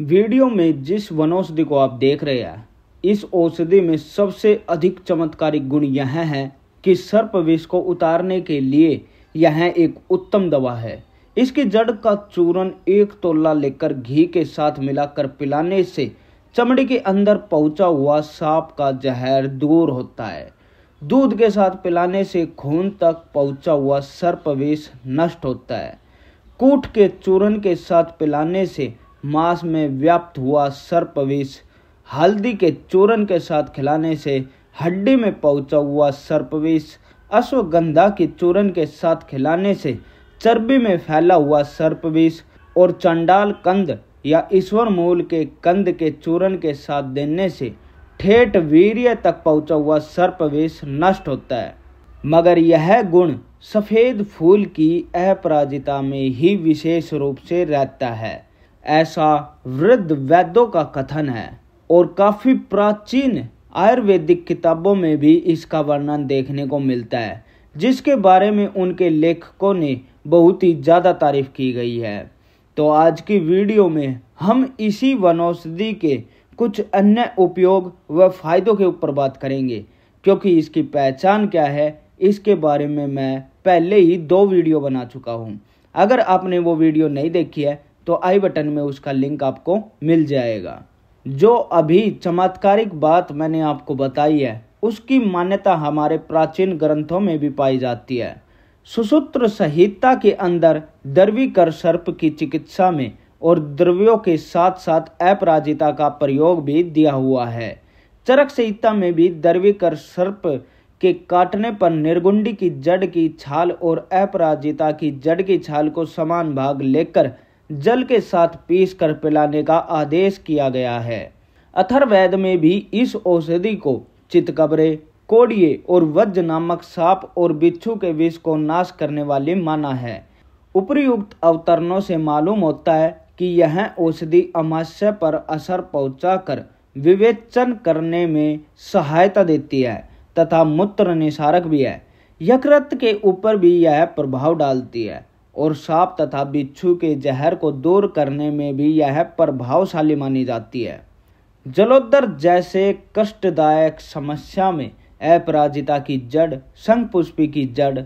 video में जिस वनौषधि को आप देख रहे हैं इस औषधि में सबसे अधिक चमत्कारी गुण यह है कि सर्प विष को उतारने के लिए यह एक उत्तम दवा है इसकी जड़ का चूरन एक तोला लेकर घी के साथ मिलाकर पिलाने से चमड़ी के अंदर पहुंचा हुआ सांप का जहर दूर होता है दूध के साथ पिलाने से खून तक पहुंचा हुआ सर्प विष नष्ट होता है कूट के चूरन के साथ पिलाने से मांस में व्याप्त हुआ सर्प विष हल्दी के चूरन के साथ खिलाने से हड्डी में पहुंचा हुआ सर्प विष अश्वगंधा के चूरन के साथ खिलाने से चर्बी में फैला हुआ सर्प विष और चंडाल कंद या ईश्वर मूल के कंद के चूरन के साथ देने से ठेठ वीर्य तक पहुंचा हुआ सर्प विष नष्ट होता है मगर यह गुण सफ़ेद फूल की अपराजिता में ही विशेष रूप से रहता है ऐसा वृद्ध वैद्यों का कथन है और काफ़ी प्राचीन आयुर्वेदिक किताबों में भी इसका वर्णन देखने को मिलता है जिसके बारे में उनके लेखकों ने बहुत ही ज़्यादा तारीफ की गई है तो आज की वीडियो में हम इसी वनौषधि के कुछ अन्य उपयोग व फायदों के ऊपर बात करेंगे क्योंकि इसकी पहचान क्या है इसके बारे में मैं पहले ही दो वीडियो बना चुका हूँ अगर आपने वो वीडियो नहीं देखी है तो आई बटन में उसका लिंक आपको मिल जाएगा जो अभी चमत्कारिक बात मैंने आपको बताई है उसकी मान्यता हमारे प्राचीन ग्रंथों में भी पाई जाती है सुसूत्र संहिता के अंदर दर्वीकर सर्प की चिकित्सा में और द्रव्यों के साथ साथ अपराजिता का प्रयोग भी दिया हुआ है चरक संहिता में भी दर्वीकर सर्प के काटने पर निर्गुंडी की जड़ की छाल और अपराजिता की जड़ की छाल को समान भाग लेकर जल के साथ पीस कर पिलाने का आदेश किया गया है अथर्वेद में भी इस औषधि को चितकबरे कोड़िए और वज्र नामक सांप और बिच्छू के विष को नाश करने वाले माना है उपरियुक्त अवतरणों से मालूम होता है कि यह औषधि अमाश्य पर असर पहुंचाकर विवेचन करने में सहायता देती है तथा मूत्र निसारक भी है यकृत के ऊपर भी यह प्रभाव डालती है और सांप तथा बिच्छू के जहर को दूर करने में भी यह प्रभावशाली मानी जाती है जलोदर जैसे कष्टदायक समस्या में अपराजिता की जड़ शंखपुष्पी की जड़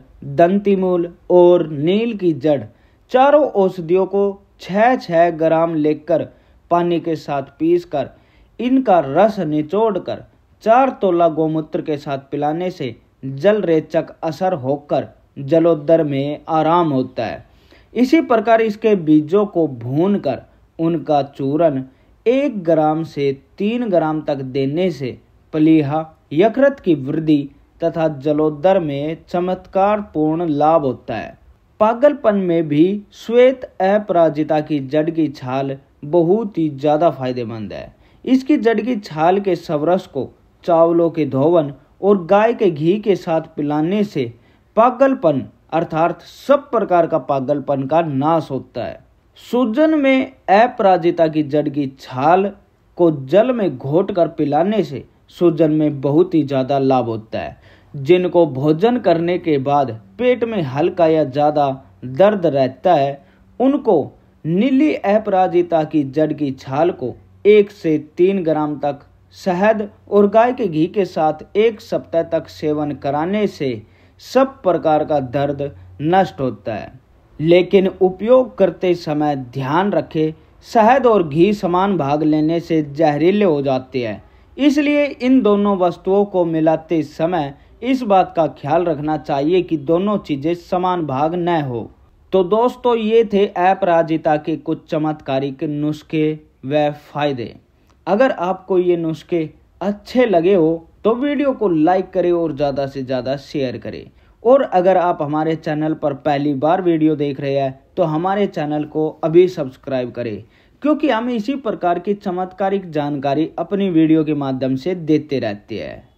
दंतीमूल और नील की जड़ चारों औषधियों को छः छः ग्राम लेकर पानी के साथ पीसकर इनका रस निचोड़कर चार तोला गोमूत्र के साथ पिलाने से जल रेचक असर होकर जलोदर में आराम होता है इसी प्रकार इसके बीजों को भूनकर उनका चूरन एक ग्राम से तीन ग्राम तक देने से पलीहा यकृत की वृद्धि तथा जलोदर में चमत्कार पूर्ण लाभ होता है पागलपन में भी श्वेत अपराजिता की जड़ की छाल बहुत ही ज़्यादा फायदेमंद है इसकी जड़ की छाल के सवरस को चावलों के धोवन और गाय के घी के साथ पिलाने से पागलपन अर्थात सब प्रकार का पागलपन का नाश होता है सूजन में अपराजिता की जड़ की छाल को जल में घोट कर पिलाने से सूजन में बहुत ही ज़्यादा लाभ होता है जिनको भोजन करने के बाद पेट में हल्का या ज़्यादा दर्द रहता है उनको नीली अपराजिता की जड़ की छाल को एक से तीन ग्राम तक शहद और गाय के घी के साथ एक सप्ताह तक सेवन कराने से सब प्रकार का दर्द नष्ट होता है लेकिन उपयोग करते समय ध्यान रखें शहद और घी समान भाग लेने से जहरीले हो जाते हैं इसलिए इन दोनों वस्तुओं को मिलाते समय इस बात का ख्याल रखना चाहिए कि दोनों चीज़ें समान भाग न हो तो दोस्तों ये थे अपराजिता के कुछ चमत्कारिक नुस्खे व फायदे अगर आपको ये नुस्खे अच्छे लगे हो तो वीडियो को लाइक करें और ज़्यादा से ज़्यादा शेयर करें और अगर आप हमारे चैनल पर पहली बार वीडियो देख रहे हैं तो हमारे चैनल को अभी सब्सक्राइब करें क्योंकि हम इसी प्रकार की चमत्कारिक जानकारी अपनी वीडियो के माध्यम से देते रहते हैं